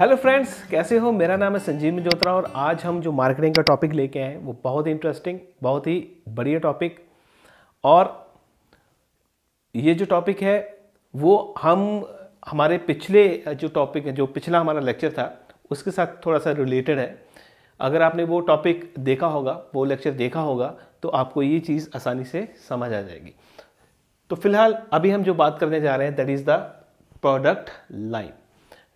hello friends कैसे हो मेरा नाम है संजीव मिजोत्रा और आज हम जो मार्केटिंग का टॉपिक लेके आए हैं वो बहुत ही इंटरेस्टिंग बहुत ही बढ़िया टॉपिक और ये जो टॉपिक है वो हम हमारे पिछले जो टॉपिक है जो पिछला हमारा लेक्चर था उसके साथ थोड़ा सा रिलेटेड है अगर आपने वो टॉपिक देखा होगा वो लेक्चर देखा होगा तो आपको ये चीज़ आसानी से समझ आ जाएगी तो फिलहाल अभी हम जो बात करने जा रहे हैं that is the product line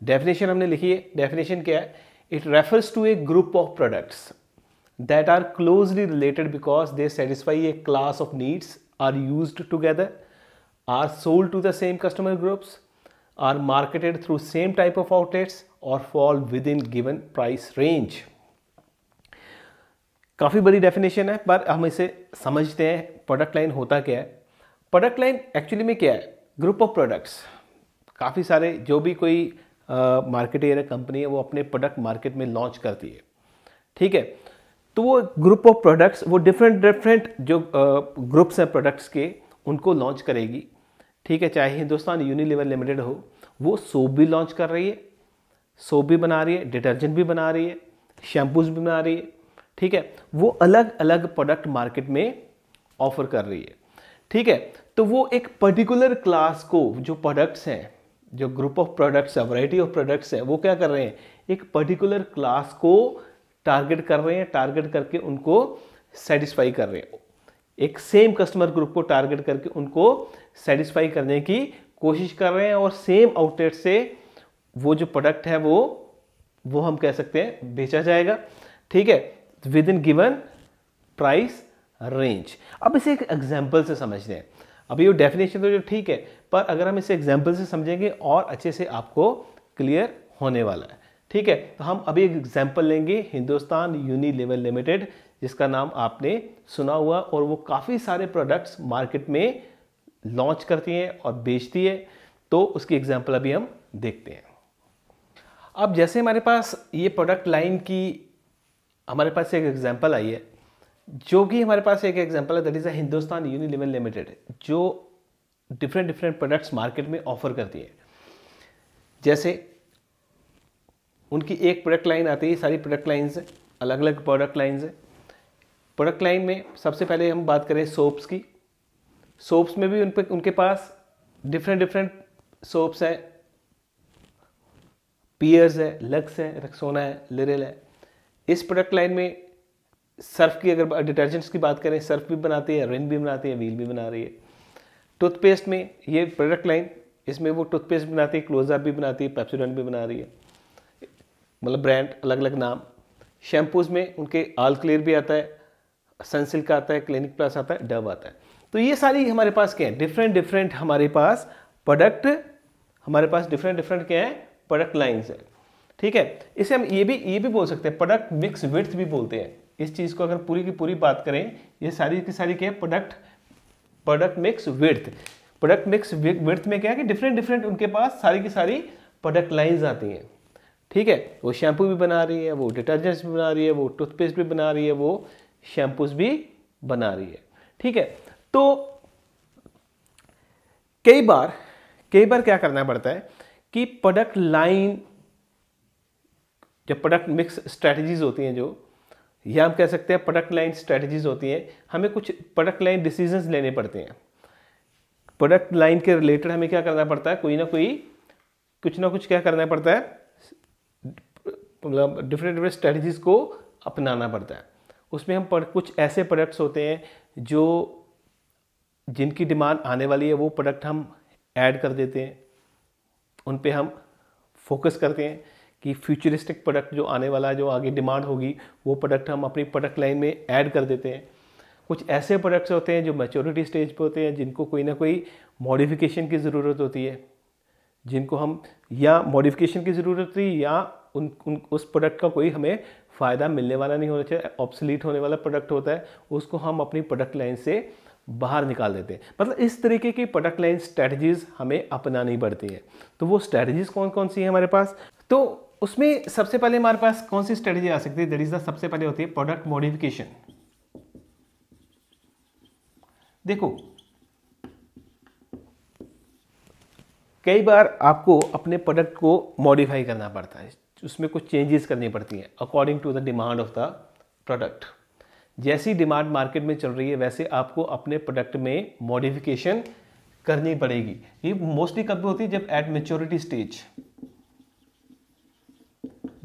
definition हमने लिखी है डेफिनेशन क्या है it refers to a group of products that are closely related because they satisfy a class of needs or use together or sold to the same customer groups or marketed through same type of outlets और fall within given price range काफ़ी बड़ी definition है पर हम इसे समझते हैं product line होता क्या है प्रोडक्ट लाइन एक्चुअली में क्या है ग्रुप ऑफ प्रोडक्ट्स काफ़ी सारे जो भी कोई मार्केट एरिया कंपनी है वो अपने प्रोडक्ट मार्केट में लॉन्च करती है ठीक है तो वो ग्रुप ऑफ प्रोडक्ट्स वो डिफरेंट डिफरेंट जो ग्रुप्स हैं प्रोडक्ट्स के उनको लॉन्च करेगी ठीक है चाहे हिंदुस्तान यूनिलीवर लिमिटेड हो वो सोप भी लॉन्च कर रही है सोप भी बना रही है डिटर्जेंट भी बना रही है शैम्पूज भी बना रही है ठीक है वो अलग अलग प्रोडक्ट मार्केट में ऑफर कर रही है ठीक है तो वो एक पर्टिकुलर क्लास को जो प्रोडक्ट्स हैं जो ग्रुप ऑफ प्रोडक्ट्स है वैरायटी ऑफ प्रोडक्ट्स है वो क्या कर रहे हैं एक पर्टिकुलर क्लास को टारगेट कर रहे हैं टारगेट करके उनको सेटिस्फाई कर रहे हैं एक सेम कस्टमर ग्रुप को टारगेट करके उनको सेटिस्फाई करने की कोशिश कर रहे हैं और सेम आउटलेट से वो जो प्रोडक्ट है वो वो हम कह सकते हैं बेचा जाएगा ठीक है within given price range अब इसे एक एग्जाम्पल से समझते हैं अभी ये डेफिनेशन तो जो ठीक है पर अगर हम इसे एग्जाम्पल से समझेंगे और अच्छे से आपको क्लियर होने वाला है ठीक है तो हम अभी एक एग्जाम्पल लेंगे हिंदुस्तान यूनी लेवल लिमिटेड जिसका नाम आपने सुना हुआ और वो काफ़ी सारे प्रोडक्ट्स मार्केट में लॉन्च करती हैं और बेचती है तो उसकी एग्जाम्पल अभी हम देखते हैं अब जैसे हमारे पास ये प्रोडक्ट लाइन की हमारे पास एक एग्जाम्पल आई है जो कि हमारे पास एक एग्जांपल है that is a Hindustan Unilever limited जो डिफरेंट डिफरेंट प्रोडक्ट्स मार्केट में ऑफर करती है जैसे उनकी एक प्रोडक्ट लाइन आती है सारी प्रोडक्ट लाइन्स अलग अलग प्रोडक्ट लाइन्स हैं प्रोडक्ट लाइन में सबसे पहले हम बात करें सोप्स की सोप्स में भी उन पर उनके पास डिफरेंट डिफरेंट सोप्स हैं पियर्स है लक्स है रक्सोना है लिरिल है इस प्रोडक्ट लाइन में सर्फ की अगर डिटर्जेंट्स की बात करें सर्फ भी बनाती है रिन भी बनाती है व्हील भी बना रही है टूथपेस्ट में ये प्रोडक्ट लाइन इसमें वो टूथपेस्ट बनाती है क्लोजअप भी बनाती है पेप्सोडेंट भी बना रही है मतलब ब्रांड अलग अलग नाम शैम्पूज़ में उनके आल क्लियर भी आता है सनसिल्क का आता है क्लिनिक प्लस आता है डव आता है तो ये सारी हमारे पास क्या है डिफरेंट डिफरेंट हमारे पास प्रोडक्ट हमारे पास डिफरेंट डिफरेंट क्या है प्रोडक्ट लाइन्स है ठीक है इसे हम ये भी ये भी बोल सकते हैं प्रोडक्ट मिक्स विथ भी बोलते हैं इस चीज़ को अगर पूरी की पूरी बात करें ये सारी की सारी क्या है product product mix width product mix width में क्या है कि डिफरेंट डिफरेंट उनके पास सारी की सारी प्रोडक्ट लाइन्स आती हैं ठीक है वो शैम्पू भी बना रही है वो डिटर्जेंट्स भी बना रही है वो टूथपेस्ट भी बना रही है वो शैम्पूस भी बना रही है ठीक है तो कई बार कई बार क्या करना पड़ता है कि प्रोडक्ट लाइन जब प्रोडक्ट मिक्स स्ट्रैटेजीज होती हैं जो या हम कह सकते हैं प्रोडक्ट लाइन स्ट्रेटजीज होती हैं हमें कुछ प्रोडक्ट लाइन डिसीजंस लेने पड़ते हैं प्रोडक्ट लाइन के रिलेटेड हमें क्या करना पड़ता है कोई ना कोई कुछ ना कुछ क्या करना पड़ता है मतलब डिफरेंट डिफरेंट स्ट्रेटजीज को अपनाना पड़ता है उसमें हम पर, कुछ ऐसे प्रोडक्ट्स होते हैं जो जिनकी डिमांड आने वाली है वो प्रोडक्ट हम ऐड कर देते हैं उन पर हम फोकस करते हैं कि फ्यूचरिस्टिक प्रोडक्ट जो आने वाला जो आगे डिमांड होगी वो प्रोडक्ट हम अपनी प्रोडक्ट लाइन में ऐड कर देते हैं कुछ ऐसे प्रोडक्ट्स होते हैं जो मेचोरिटी स्टेज पर होते हैं जिनको कोई ना कोई मॉडिफिकेशन की ज़रूरत होती है जिनको हम या मॉडिफिकेशन की ज़रूरत होती है या उन, उन उस प्रोडक्ट का कोई हमें फ़ायदा मिलने वाला नहीं होना चाहिए ऑप्सलीट होने वाला प्रोडक्ट होता है उसको हम अपनी प्रोडक्ट लाइन से बाहर निकाल देते हैं मतलब इस तरीके की प्रोडक्ट लाइन स्ट्रैटेजीज़ हमें अपनानी पड़ती हैं तो वो स्ट्रैटेजीज़ कौन कौन सी हैं हमारे पास तो उसमें सबसे पहले हमारे पास कौन सी स्ट्रेटेजी आ सकती है दैट इज द सबसे पहले होती है प्रोडक्ट मॉडिफिकेशन देखो कई बार आपको अपने प्रोडक्ट को मॉडिफाई करना पड़ता है उसमें कुछ चेंजेस करनी पड़ती हैं according to the demand of the product जैसी डिमांड मार्केट में चल रही है वैसे आपको अपने प्रोडक्ट में मॉडिफिकेशन करनी पड़ेगी ये मोस्टली कब होती है जब एट मेच्योरिटी स्टेज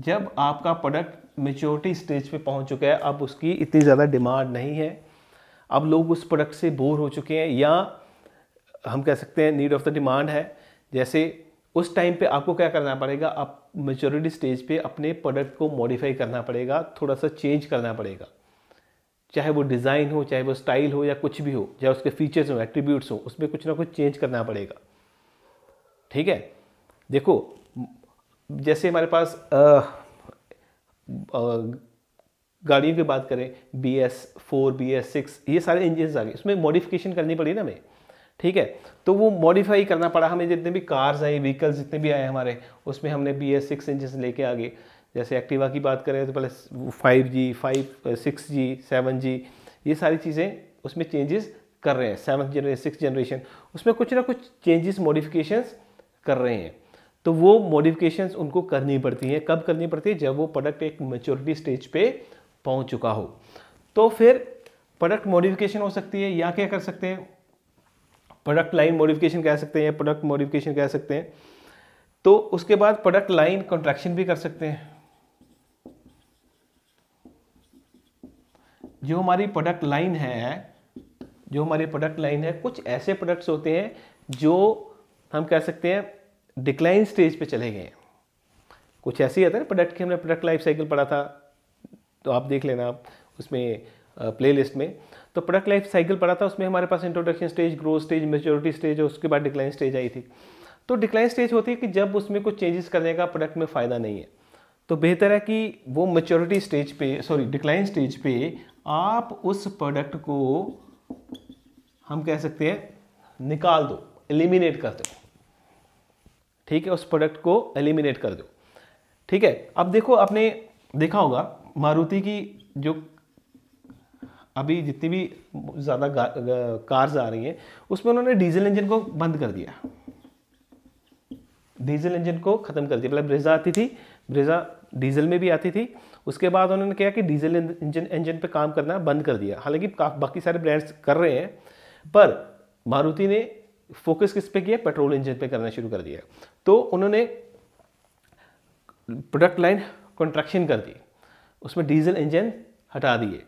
जब आपका प्रोडक्ट मेच्योरिटी स्टेज पे पहुंच चुका है अब उसकी इतनी ज़्यादा डिमांड नहीं है अब लोग उस प्रोडक्ट से बोर हो चुके हैं या हम कह सकते हैं नीड ऑफ द डिमांड है जैसे उस टाइम पे आपको क्या करना पड़ेगा आप मेच्योरिटी स्टेज पे अपने प्रोडक्ट को मॉडिफाई करना पड़ेगा थोड़ा सा चेंज करना पड़ेगा चाहे वो डिज़ाइन हो चाहे वो स्टाइल हो या कुछ भी हो चाहे उसके फीचर्स हों एट्रीब्यूट्स हों उसमें कुछ ना कुछ चेंज करना पड़ेगा ठीक है देखो जैसे हमारे पास आ, आ, गाड़ियों की बात करें B S four B S six ये सारे इंजन आ गए उसमें मॉडिफिकेशन करनी पड़ी ना हमें ठीक है तो वो मॉडिफाई करना पड़ा हमें जितने भी कार्स आए व्हीकल्स जितने भी आए हमारे उसमें हमने बी एस सिक्स इंजन लेके आ गए जैसे एक्टिवा की बात करें तो पहले five G five six G seven G ये सारी चीज़ें उसमें चेंजेस कर रहे हैं सेवन्थ जनरेशन सिक्स जनरेशन उसमें कुछ ना कुछ चेंजेस मॉडिफिकेशंस कर रहे हैं तो वो मॉडिफिकेशंस उनको करनी पड़ती हैं कब करनी पड़ती है जब वो प्रोडक्ट एक मेच्योरिटी स्टेज पे पहुंच चुका हो तो फिर प्रोडक्ट मॉडिफिकेशन हो सकती है या क्या कर सकते हैं प्रोडक्ट लाइन मॉडिफिकेशन कह सकते हैं प्रोडक्ट मॉडिफिकेशन कह सकते हैं तो उसके बाद प्रोडक्ट लाइन कॉन्ट्रैक्शन भी कर सकते हैं जो हमारी प्रोडक्ट लाइन है जो हमारी प्रोडक्ट लाइन है कुछ ऐसे प्रोडक्ट्स होते हैं जो हम कह सकते हैं डिक्लाइन स्टेज पे चले गए हैं कुछ ऐसे ही आता है ना प्रोडक्ट के हमने प्रोडक्ट लाइफ साइकिल पढ़ा था तो आप देख लेना आप उसमें लिस्ट में तो प्रोडक्ट लाइफ साइकिल पढ़ा था उसमें हमारे पास introduction stage growth stage maturity stage और उसके बाद डिक्लाइन स्टेज आई थी तो डिक्लाइन स्टेज होती है कि जब उसमें कुछ चेंजेस करने का प्रोडक्ट में फ़ायदा नहीं है तो बेहतर है कि वो मेच्योरिटी स्टेज पे सॉरी डिक्लाइन स्टेज पे आप उस प्रोडक्ट को हम कह सकते हैं निकाल दो एलिमिनेट कर दो ठीक है उस प्रोडक्ट को एलिमिनेट कर दो ठीक है अब देखो आपने देखा होगा मारुति की जो अभी जितनी भी ज़्यादा कार्स आ रही हैं उसमें उन्होंने डीजल इंजन को बंद कर दिया डीजल इंजन को ख़त्म कर दिया मतलब ब्रेजा आती थी ब्रेजा डीजल में भी आती थी उसके बाद उन्होंने कहा कि डीजल इंजन इंजन पर काम करना बंद कर दिया हालांकि बाकी सारे ब्रांड्स कर रहे हैं पर मारुति ने फोकस किस पे किया पेट्रोल इंजन पे करना शुरू कर दिया तो उन्होंने प्रोडक्ट लाइन कॉन्ट्रैक्शन कर दी उसमें डीजल इंजन हटा दिए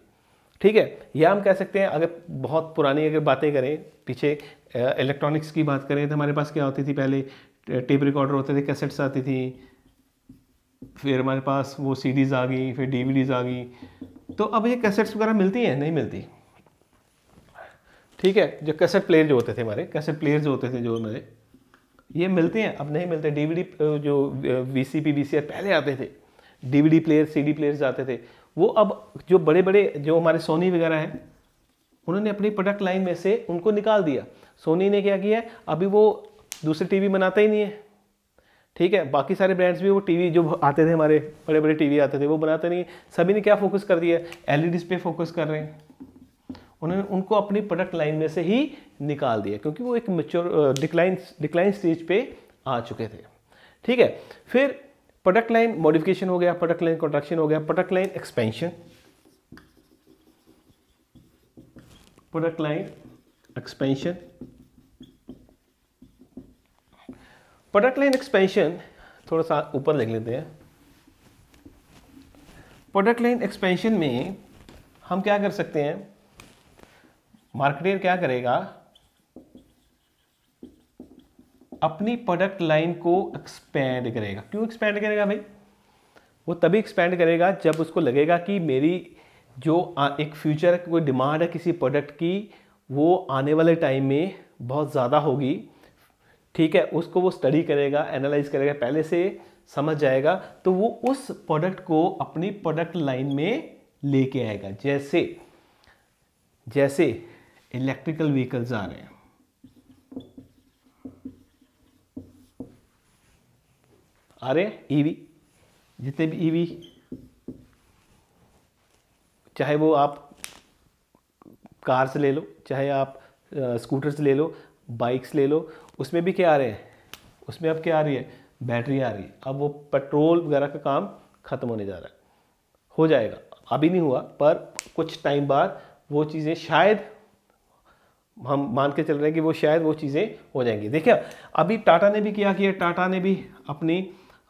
ठीक है या हम कह सकते हैं अगर बहुत पुरानी अगर बातें करें पीछे इलेक्ट्रॉनिक्स की बात करें तो हमारे पास क्या होती थी पहले टेप रिकॉर्डर होते थे कैसेट्स आती थी फिर हमारे पास वो सीडीज़ आ गई फिर डीवीडीज़ आ गई तो अब ये कैसेट्स वगैरह मिलती हैं नहीं मिलती ठीक है जो कैसेट प्लेयर जो होते थे हमारे कैसेट प्लेयर जो होते थे जो हमारे ये मिलते हैं अब नहीं मिलते डीवीडी जो V C P V C पहले आते थे डीवीडी प्लेयर सीडी प्लेयर्स आते थे वो अब जो बड़े बड़े जो हमारे सोनी वगैरह हैं उन्होंने अपनी प्रोडक्ट लाइन में से उनको निकाल दिया सोनी ने क्या किया अभी वो दूसरे टीवी बनाता ही नहीं है ठीक है बाकी सारे ब्रांड्स भी वो टीवी जो आते थे हमारे बड़े बड़े टीवी आते थे वो बनाते नहीं सभी ने क्या फोकस कर दिया एल e पे फोकस कर रहे हैं उन्होंने उनको अपनी प्रोडक्ट लाइन में से ही निकाल दिया क्योंकि वो एक मेच्योर डिक्लाइन डिक्लाइन स्टेज पे आ चुके थे ठीक है फिर प्रोडक्ट लाइन मॉडिफिकेशन हो गया प्रोडक्ट लाइन कॉन्ट्रैक्शन हो गया product line expansion product line expansion product line expansion थोड़ा सा ऊपर देख लेते हैं प्रोडक्ट लाइन एक्सपेंशन में हम क्या कर सकते हैं मार्केटर क्या करेगा अपनी प्रोडक्ट लाइन को एक्सपेंड करेगा क्यों एक्सपेंड करेगा भाई वो तभी एक्सपेंड करेगा जब उसको लगेगा कि मेरी जो एक फ्यूचर कोई डिमांड है किसी प्रोडक्ट की वो आने वाले टाइम में बहुत ज़्यादा होगी ठीक है उसको वो स्टडी करेगा एनालाइज करेगा पहले से समझ जाएगा तो वो उस प्रोडक्ट को अपनी प्रोडक्ट लाइन में लेके आएगा जैसे जैसे इलेक्ट्रिकल व्हीकल्स आ रहे हैं आ रहे हैं ईवी e जितने भी ईवी e चाहे वो आप कार से ले लो चाहे आप स्कूटर्स ले लो बाइक्स ले लो उसमें भी क्या आ रहे हैं उसमें अब क्या आ रही है बैटरी आ रही है अब वो पेट्रोल वगैरह का काम ख़त्म होने जा रहा है हो जाएगा अभी नहीं हुआ पर कुछ टाइम बाद वो चीज़ें शायद हम मान के चल रहे हैं कि वो शायद वो चीज़ें हो जाएंगी देखिए अभी टाटा ने भी किया कि टाटा ने भी अपनी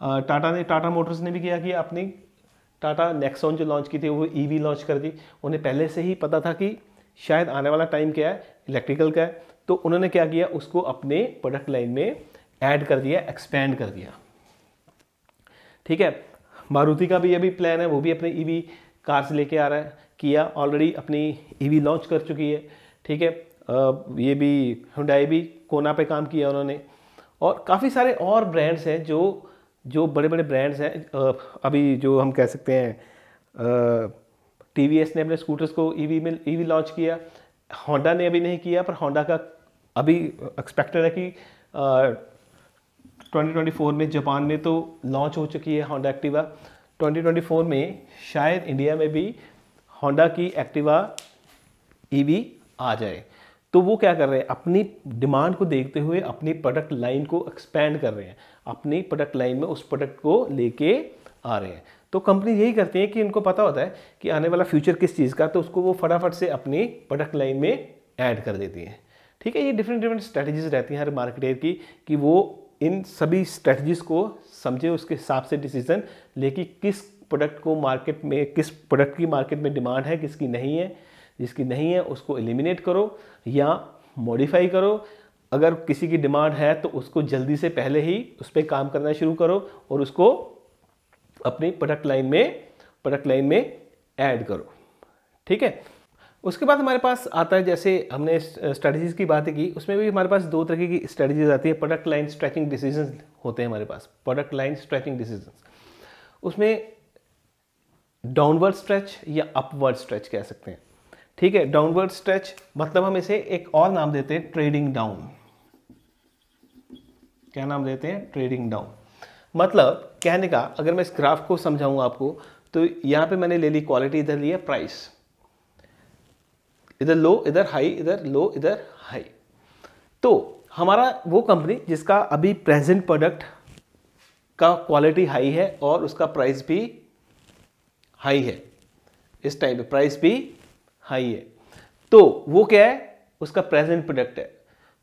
टाटा ने टाटा मोटर्स ने भी किया कि अपनी टाटा नेक्सॉन जो लॉन्च की थी वो ईवी लॉन्च कर दी उन्हें पहले से ही पता था कि शायद आने वाला टाइम क्या है इलेक्ट्रिकल का है तो उन्होंने क्या किया उसको अपने प्रोडक्ट लाइन में ऐड कर दिया एक्सपेंड कर दिया ठीक है मारुति का भी अभी प्लान है वो भी अपने ईवी कार्स लेके आ रहा है किया ऑलरेडी अपनी ईवी लॉन्च कर चुकी है ठीक है ये भी हुडाई भी कोना पे काम किया उन्होंने और काफ़ी सारे और ब्रांड्स हैं जो जो बड़े बड़े ब्रांड्स हैं अभी जो हम कह सकते हैं टी ने अपने स्कूटर्स को ई e में ई e लॉन्च किया होंडा ने अभी नहीं किया पर होंडा का अभी एक्सपेक्टेड है कि 2024 में जापान में तो लॉन्च हो चुकी है होंडा एक्टिवा 2024 में शायद इंडिया में भी होंडा की एक्टिवा ईवी e आ जाए तो वो क्या कर रहे हैं अपनी डिमांड को देखते हुए अपनी प्रोडक्ट लाइन को एक्सपेंड कर रहे हैं अपनी प्रोडक्ट लाइन में उस प्रोडक्ट को लेके आ रहे हैं तो कंपनी यही करती है कि इनको पता होता है कि आने वाला फ्यूचर किस चीज़ का तो उसको वो फटाफट से अपनी प्रोडक्ट लाइन में ऐड कर देती हैं ठीक है ये डिफरेंट डिफरेंट स्ट्रैटेजीज रहती हैं हर मार्केटर की कि वो इन सभी स्ट्रैटेजीज को समझे उसके हिसाब से डिसीजन ले कि किस प्रोडक्ट को मार्केट में किस प्रोडक्ट की मार्केट में डिमांड है किसकी नहीं है जिसकी नहीं है उसको एलिमिनेट करो या मॉडिफाई करो अगर किसी की डिमांड है तो उसको जल्दी से पहले ही उस पर काम करना शुरू करो और उसको अपनी प्रोडक्ट लाइन में प्रोडक्ट लाइन में ऐड करो ठीक है उसके बाद हमारे पास आता है जैसे हमने स्ट्रेटजीज की बात की उसमें भी हमारे पास दो तरह की स्ट्रेटजीज आती है प्रोडक्ट लाइन स्ट्रेचिंग डिसीजन होते हैं हमारे पास प्रोडक्ट लाइन स्ट्रेचिंग डिसीजन उसमें डाउनवर्ड स्ट्रेच या अपवर्ड स्ट्रेच कह सकते हैं ठीक है डाउनवर्ड स्ट्रेच मतलब हम इसे एक और नाम देते हैं ट्रेडिंग डाउन क्या नाम देते हैं ट्रेडिंग डाउन मतलब कहने का अगर मैं इस ग्राफ को समझाऊं आपको तो यहां पे मैंने ले ली क्वालिटी इधर लिया प्राइस इधर लो इधर हाई इधर लो इधर हाई तो हमारा वो कंपनी जिसका अभी प्रेजेंट प्रोडक्ट का क्वालिटी हाई है और उसका प्राइस भी हाई है इस टाइम पे प्राइस भी हाई है तो वो क्या है उसका प्रेजेंट प्रोडक्ट है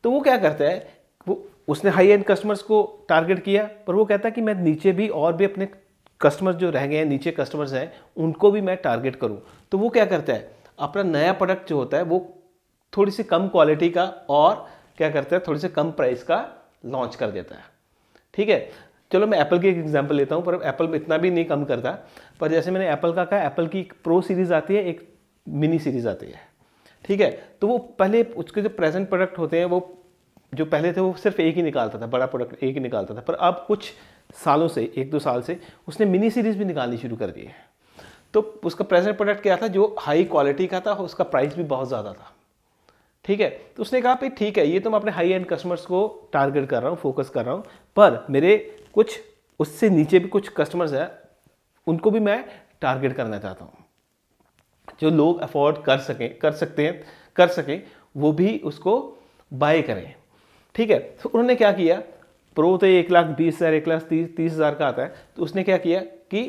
तो वो क्या करता है वो उसने हाई एंड कस्टमर्स को टारगेट किया पर वो कहता है कि मैं नीचे भी और भी अपने कस्टमर्स जो रह गए हैं नीचे कस्टमर्स हैं उनको भी मैं टारगेट करूं तो वो क्या करता है अपना नया प्रोडक्ट जो होता है वो थोड़ी सी कम क्वालिटी का और क्या करता है थोड़ी से कम प्राइस का लॉन्च कर देता है ठीक है चलो मैं एप्पल की एक एग्जाम्पल लेता हूँ पर एप्पल इतना भी नहीं कम करता पर जैसे मैंने एप्पल का कहा एप्पल की प्रो सीरीज़ आती है एक मिनी सीरीज आती है ठीक है तो वो पहले उसके जो प्रेजेंट प्रोडक्ट होते हैं वो जो पहले थे वो सिर्फ एक ही निकालता था बड़ा प्रोडक्ट एक ही निकालता था पर अब कुछ सालों से एक दो साल से उसने मिनी सीरीज़ भी निकालनी शुरू कर दी है तो उसका प्रेजेंट प्रोडक्ट क्या था जो हाई क्वालिटी का था उसका प्राइस भी बहुत ज़्यादा था ठीक है तो उसने कहा भाई ठीक है ये तो मैं अपने हाई एंड कस्टमर्स को टारगेट कर रहा हूँ फोकस कर रहा हूँ पर मेरे कुछ उससे नीचे भी कुछ कस्टमर्स हैं उनको भी मैं टारगेट करना चाहता हूँ जो लोग अफोर्ड कर सकें कर सकते हैं कर सकें वो भी उसको बाय करें ठीक है तो उन्होंने क्या किया प्रो तो एक लाख बीस हज़ार एक लाख तीस तीस हज़ार का आता है तो उसने क्या किया कि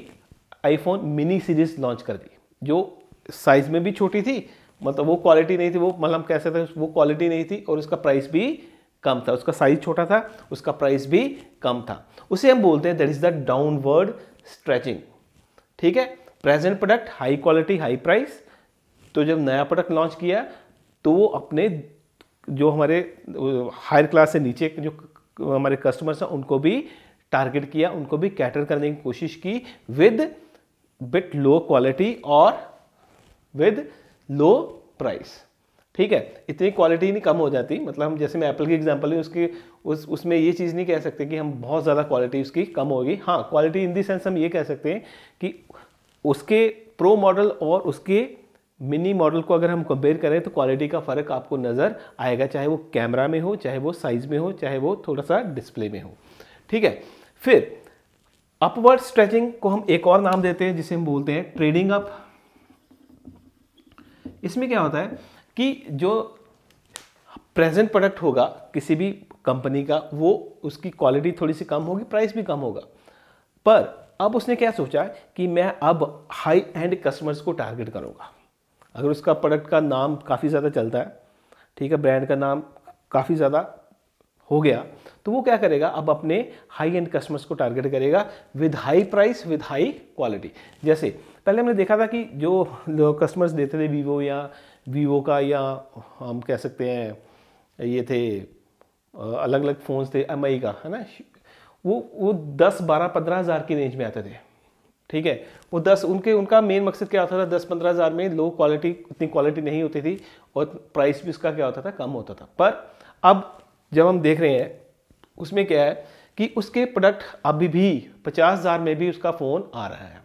आईफोन मिनी सीरीज़ लॉन्च कर दी जो साइज़ में भी छोटी थी मतलब वो क्वालिटी नहीं थी वो मतलब कैसे थे वो क्वालिटी नहीं थी और उसका प्राइस भी कम था उसका साइज़ छोटा था उसका प्राइस भी कम था उसे हम बोलते हैं that is the downward stretching ठीक है present product high quality high price तो जब नया प्रोडक्ट लॉन्च किया तो वो अपने जो हमारे हायर क्लास से नीचे जो हमारे कस्टमर्स हैं उनको भी टारगेट किया उनको भी कैटर करने की कोशिश की विद बिट लो क्वालिटी और विद लो प्राइस ठीक है इतनी क्वालिटी नहीं कम हो जाती मतलब हम जैसे मैं एप्पल की एग्जांपल लें उसकी उस उसमें ये चीज़ नहीं कह सकते कि हम बहुत ज़्यादा क्वालिटी उसकी कम होगी हाँ क्वालिटी इन दी सेंस हम ये कह सकते हैं कि उसके प्रो मॉडल और उसके मिनी मॉडल को अगर हम कंपेयर करें तो क्वालिटी का फ़र्क आपको नज़र आएगा चाहे वो कैमरा में हो चाहे वो साइज़ में हो चाहे वो थोड़ा सा डिस्प्ले में हो ठीक है फिर अपवर्ड स्ट्रेचिंग को हम एक और नाम देते हैं जिसे हम बोलते हैं ट्रेडिंग अप इसमें क्या होता है कि जो प्रेजेंट प्रोडक्ट होगा किसी भी कंपनी का वो उसकी क्वालिटी थोड़ी सी कम होगी प्राइस भी कम होगा पर अब उसने क्या सोचा कि मैं अब हाई एंड कस्टमर्स को टारगेट करूंगा अगर उसका प्रोडक्ट का नाम काफ़ी ज़्यादा चलता है ठीक है ब्रांड का नाम काफ़ी ज़्यादा हो गया तो वो क्या करेगा अब अपने हाई एंड कस्टमर्स को टारगेट करेगा with high price with high quality जैसे पहले हमने देखा था कि जो कस्टमर्स देते थे वीवो या वीवो का या हम कह सकते हैं ये थे अलग अलग फ़ोन्स थे एम का है ना वो वो दस बारह पंद्रह हज़ार की रेंज में आते थे ठीक है वो दस उनके उनका मेन मकसद क्या होता था दस पंद्रह हज़ार में लो क्वालिटी उतनी क्वालिटी नहीं होती थी और प्राइस भी उसका क्या होता था कम होता था पर अब जब हम देख रहे हैं उसमें क्या है कि उसके प्रोडक्ट अभी भी पचास हज़ार में भी उसका फ़ोन आ रहा है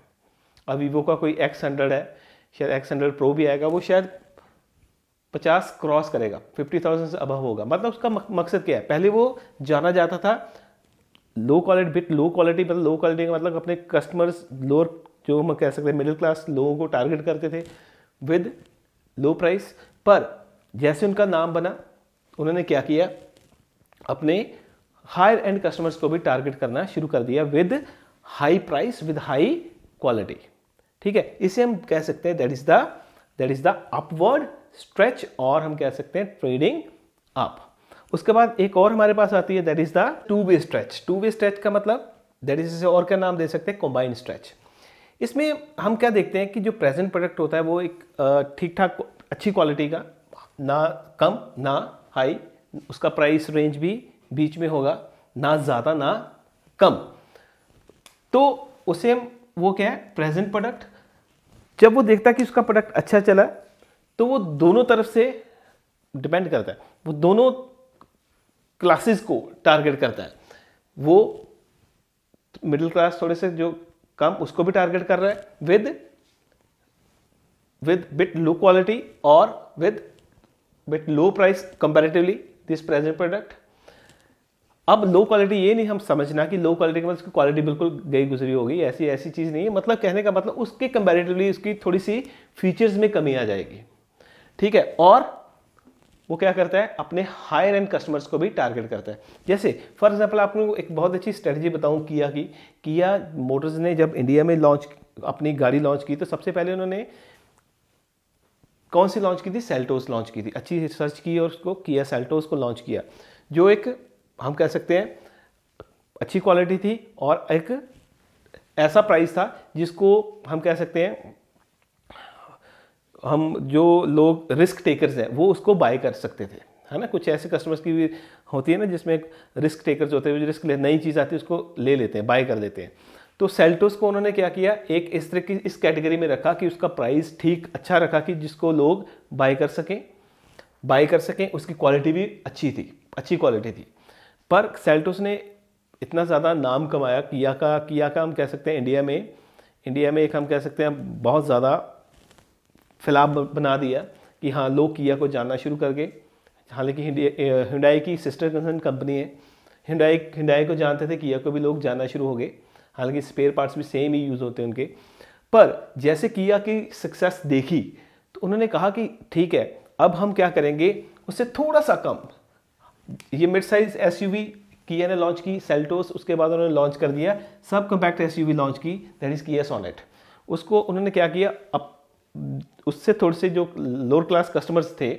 अब वीवो का कोई एक्स हंड्रेड है शायद एक्स हंड्रेड प्रो भी आएगा वो शायद पचास क्रॉस करेगा फिफ्टी थाउजेंड से अबव होगा मतलब उसका मकसद क्या है पहले वो जाना जाता था low quality bit low quality मतलब लो क्वालिटी का मतलब अपने कस्टमर्स लोअर जो हम कह सकते हैं मिडिल क्लास लोगों को टारगेट करते थे विद लो प्राइस पर जैसे उनका नाम बना उन्होंने क्या किया अपने हायर एंड कस्टमर्स को भी टारगेट करना शुरू कर दिया with high price with high quality ठीक है इसे हम कह सकते हैं that is the that is the upward stretch और हम कह सकते हैं ट्रेडिंग अप उसके बाद एक और हमारे पास आती है that is the two way stretch two way stretch का मतलब दैट इज इसे और क्या नाम दे सकते हैं कॉम्बाइंड स्ट्रेच इसमें हम क्या देखते हैं कि जो प्रेजेंट प्रोडक्ट होता है वो एक ठीक ठाक अच्छी क्वालिटी का ना कम ना हाई उसका प्राइस रेंज भी बीच में होगा ना ज़्यादा ना कम तो उसे वो क्या है प्रेजेंट प्रोडक्ट जब वो देखता है कि उसका प्रोडक्ट अच्छा चला तो वो दोनों तरफ से डिपेंड करता है वो दोनों क्लासेस को टारगेट करता है वो मिडिल क्लास थोड़े से जो कम उसको भी टारगेट कर रहा है with with bit low quality और with bit low price comparatively this present product अब लो क्वालिटी ये नहीं हम समझना कि लो क्वालिटी के मतलब उसकी क्वालिटी बिल्कुल गई गुजरी होगी ऐसी ऐसी चीज़ नहीं है मतलब कहने का मतलब उसके कंपेरेटिवली उसकी थोड़ी सी फीचर्स में कमी आ जाएगी ठीक है और वो क्या करता है अपने हायर एंड कस्टमर्स को भी टारगेट करता है जैसे फॉर एग्जाम्पल आपको एक बहुत अच्छी स्ट्रेटजी बताऊं किया की किया मोटर्स ने जब इंडिया में लॉन्च अपनी गाड़ी लॉन्च की तो सबसे पहले उन्होंने कौन सी लॉन्च की थी सेल्टोस लॉन्च की थी अच्छी रिसर्च की और उसको किया सेल्टोस को लॉन्च किया जो एक हम कह सकते हैं अच्छी क्वालिटी थी और एक ऐसा प्राइस था जिसको हम कह सकते हैं हम जो लोग रिस्क टेकर्स हैं वो उसको बाय कर सकते थे है ना कुछ ऐसे कस्टमर्स की भी होती है ना जिसमें रिस्क टेकर्स होते हैं जो रिस्क ले नई चीज़ आती है उसको ले लेते हैं बाय कर देते हैं तो सेल्टोस को उन्होंने क्या किया एक इस तरह की इस कैटेगरी में रखा कि उसका प्राइस ठीक अच्छा रखा कि जिसको लोग बाय कर सकें बाय कर सकें उसकी क्वालिटी भी अच्छी थी अच्छी क्वालिटी थी पर सेल्टोस ने इतना ज़्यादा नाम कमाया किया का किया का हम कह सकते हैं इंडिया में इंडिया में एक हम कह सकते हैं बहुत ज़्यादा फैलाव बना दिया कि हाँ लोग किया को जानना शुरू कर गए हालांकि हिंडाई की सिस्टर कंसर्न कंपनी है हिंडाई हिंडाई को जानते थे किया को भी लोग जानना शुरू हो गए हालांकि स्पेयर पार्ट्स भी सेम ही यूज़ होते हैं उनके पर जैसे किया की सक्सेस देखी तो उन्होंने कहा कि ठीक है अब हम क्या करेंगे उससे थोड़ा सा कम ये मिड साइज एस किया ने लॉन्च की सेल्टोस उसके बाद उन्होंने लॉन्च कर दिया सब कंपैक्ट एस लॉन्च की दैट इज़ किया सोनेट उसको उन्होंने क्या किया अब उससे थोड़े से जो लोअर क्लास कस्टमर्स थे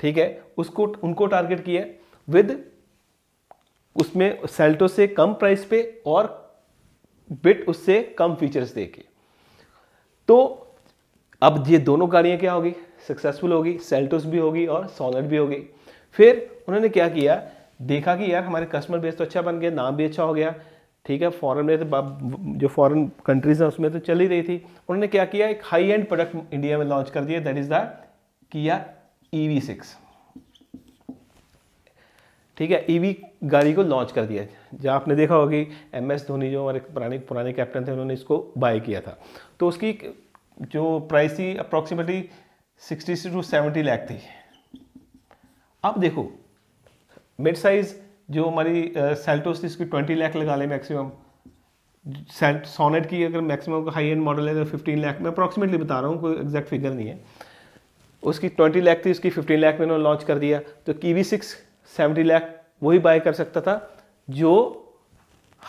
ठीक है उसको उनको टारगेट किया विद उसमें सेल्टो से कम प्राइस पे और बिट उससे कम फीचर्स दे के तो अब ये दोनों गाड़ियाँ क्या होगी सक्सेसफुल होगी सेल्टोस भी होगी और सोनेट भी होगी फिर उन्होंने क्या किया देखा कि यार हमारे कस्टमर बेस तो अच्छा बन गया नाम भी अच्छा हो गया ठीक है फॉरेन में तो जो फॉरेन कंट्रीज हैं उसमें तो चल ही रही थी उन्होंने क्या किया एक हाई एंड प्रोडक्ट इंडिया में लॉन्च कर दिया that is the Kia EV six ठीक है ईवी e गाड़ी को लॉन्च कर दिया जहाँ आपने देखा होगी एम एस धोनी जो हमारे पुराने पुराने कैप्टन थे उन्होंने इसको बाय किया था तो उसकी जो प्राइस थी approximately sixty two seventy lakh थी अब देखो मिड साइज़ जो हमारी सेल्टोसिस थी ट्वेंटी लाख लगा लें मैक्सिमम सोनेट की अगर मैक्सिमम हाई एंड मॉडल है तो फिफ्टीन लाख में अप्रॉक्सीमेटली बता रहा हूँ कोई एग्जैक्ट फिगर नहीं है उसकी ट्वेंटी लाख थी उसकी फिफ्टीन लाख में उन्होंने लॉन्च कर दिया तो की वी सिक्स सेवेंटी लाख वही बाय कर सकता था जो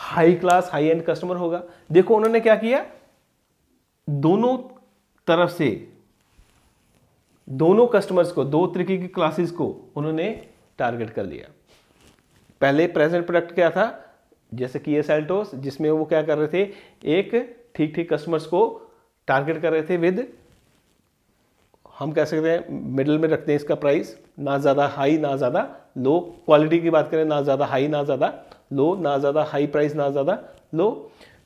high class high end customer होगा देखो उन्होंने क्या किया दोनों तरफ से दोनों कस्टमर्स को दो तरीके की क्लासेस को उन्होंने टारगेट कर लिया पहले प्रेजेंट प्रोडक्ट क्या था जैसे कि ये सेल्टोस जिसमें वो क्या कर रहे थे एक ठीक ठीक कस्टमर्स को टारगेट कर रहे थे विद हम कह सकते हैं मिडल में रखते हैं इसका प्राइस ना ज़्यादा हाई ना ज़्यादा लो क्वालिटी की बात करें ना ज़्यादा हाई ना ज़्यादा लो ना ज़्यादा हाई प्राइस ना ज़्यादा लो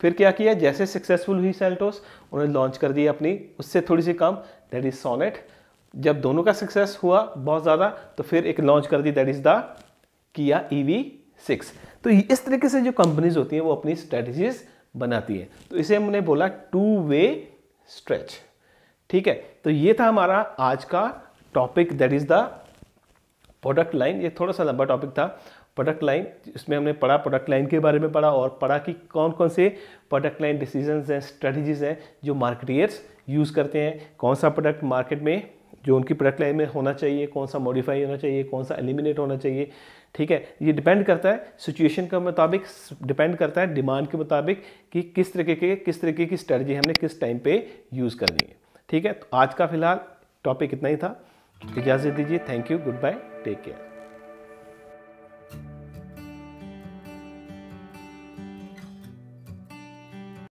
फिर क्या किया जैसे सक्सेसफुल हुई सेल्टोस उन्होंने लॉन्च कर दी अपनी उससे थोड़ी सी कम दैट इज़ सोनेट जब दोनों का सक्सेस हुआ बहुत ज़्यादा तो फिर एक लॉन्च कर दी that is the Kia EV e six तो इस तरीके से जो कंपनीज होती हैं वो अपनी स्ट्रेटजीज बनाती हैं तो इसे हमने बोला टू वे स्ट्रेच ठीक है तो ये था हमारा आज का topic that is the product line ये थोड़ा सा लंबा टॉपिक था प्रोडक्ट लाइन इसमें हमने पढ़ा प्रोडक्ट लाइन के बारे में पढ़ा और पढ़ा कि कौन कौन से प्रोडक्ट लाइन डिसीजन हैं स्ट्रेटजीज हैं जो मार्केटियर्स यूज़ करते हैं कौन सा प्रोडक्ट मार्केट में जो उनकी प्रोडक्ट लाइन में होना चाहिए कौन सा मॉडिफाई होना चाहिए कौन सा एलिमिनेट होना चाहिए ठीक है ये डिपेंड करता है सिचुएशन के मुताबिक डिपेंड करता है डिमांड के मुताबिक कि किस तरीके के किस तरीके की स्ट्रेटजी हमने किस टाइम पे यूज़ करनी है ठीक है तो आज का फिलहाल टॉपिक इतना ही था इजाज़त दीजिए thank you good bye take care